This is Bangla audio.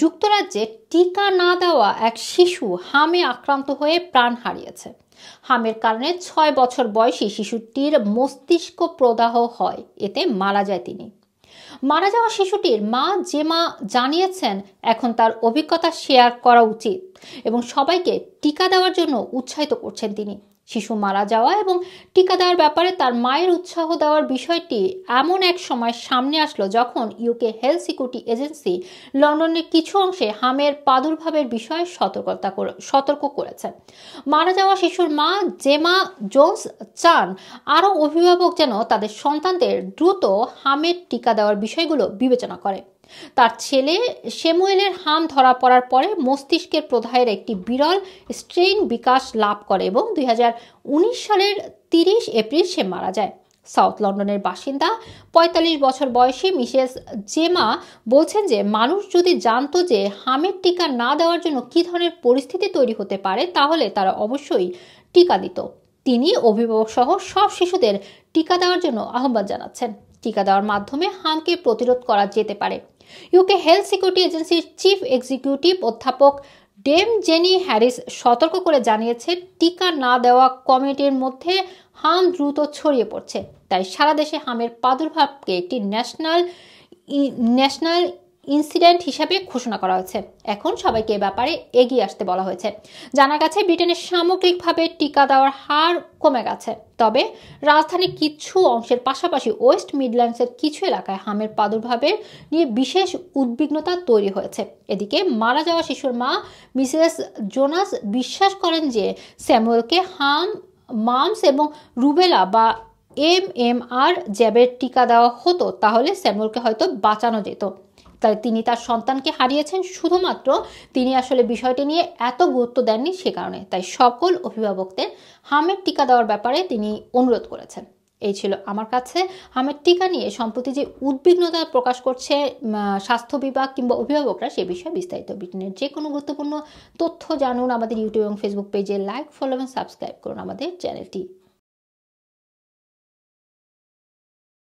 যুক্তরাজ্যে টিকা না দেওয়া এক শিশু হামে আক্রান্ত হয়ে প্রাণ হারিয়েছে হামের কারণে ছয় বছর বয়সী শিশুটির মস্তিষ্ক প্রদাহ হয় এতে মারা যায় তিনি মারা যাওয়া শিশুটির মা যে মা জানিয়েছেন এখন তার অভিজ্ঞতা শেয়ার করা উচিত এবং সবাইকে টিকা দেওয়ার জন্য উৎসাহিত করছেন তিনি শিশু মারা যাওয়া এবং টিকা দেওয়ার ব্যাপারে তার মায়ের উৎসাহ দেওয়ার বিষয়টি এমন এক সময় সামনে আসলো যখন ইউকে হেলথ সিকিউরিটি এজেন্সি লন্ডনের কিছু অংশে হামের প্রাদুর্ভাবের বিষয়ে সতর্কতা সতর্ক করেছে মারা যাওয়া শিশুর মা জেমা জোন্স চান আরও অভিভাবক যেন তাদের সন্তানদের দ্রুত হামের টিকা দেওয়ার বিষয়গুলো বিবেচনা করে তার ছেলে সেমুয়েলের হাম ধরা পড়ার পরে মস্তিষ্কের প্রধায়ের একটি বিরল স্ট্রেইন বিকাশ লাভ করে এবং দুই সালের তিরিশ এপ্রিল সে মারা যায় সাউথ লন্ডনের বাসিন্দা ৪৫ বছর বয়সী মিসেস জেমা বলছেন যে মানুষ যদি জানতো যে হামের টিকা না দেওয়ার জন্য কী ধরনের পরিস্থিতি তৈরি হতে পারে তাহলে তারা অবশ্যই টিকা দিত তিনি অভিভাবক সহ সব শিশুদের টিকা দেওয়ার জন্য আহ্বান জানাচ্ছেন টিকা দেওয়ার মাধ্যমে হামকে প্রতিরোধ করা যেতে পারে ইউকে হেলথ সিকিউরিটি এজেন্সির চিফ এক্সিকিউটিভ অধ্যাপক ডেম জেনি হ্যারিস সতর্ক করে জানিয়েছে টিকা না দেওয়া কমিটির মধ্যে হাম দ্রুত ছড়িয়ে পড়ছে তাই সারা দেশে হামের প্রাদুর্ভাবকে একটি ন্যাশনাল ন্যাশনাল ইনসিডেন্ট হিসাবে ঘোষণা করা হয়েছে এখন সবাইকে এ ব্যাপারে এগিয়ে আসতে বলা হয়েছে জানা গেছে ব্রিটেনের সামগ্রিকভাবে টিকা দেওয়ার হার কমে গেছে তবে রাজধানীর কিছু অংশের পাশাপাশি ওয়েস্ট মিডল্যান্ডসের কিছু এলাকায় হামের প্রাদুর্ভাবের নিয়ে বিশেষ উদ্বিগ্নতা তৈরি হয়েছে এদিকে মারা যাওয়া শিশুর মা মিসেস জোনাস বিশ্বাস করেন যে স্যামুয়েলকে হাম মামস এবং রুবেলা বা এম এম আর জ্যাবের টিকা দেওয়া হতো তাহলে স্যামুয়েলকে হয়তো বাঁচানো যেত তাই তিনি তার সন্তানকে হারিয়েছেন শুধুমাত্র তিনি আসলে বিষয়টি নিয়ে এত গুরুত্ব দেননি সে কারণে তাই সকল অভিভাবকদের হামের টিকা দেওয়ার ব্যাপারে তিনি অনুরোধ করেছেন এই ছিল আমার কাছে হামের টিকা নিয়ে সম্প্রতি যে উদ্বিগ্নতা প্রকাশ করছে স্বাস্থ্য বিভাগ কিংবা অভিভাবকরা সে বিষয়ে বিস্তারিত ব্রিটেনের যে কোনো গুরুত্বপূর্ণ তথ্য জানুন আমাদের ইউটিউব এবং ফেসবুক পেজে লাইক ফলো এবং সাবস্ক্রাইব করুন আমাদের চ্যানেলটি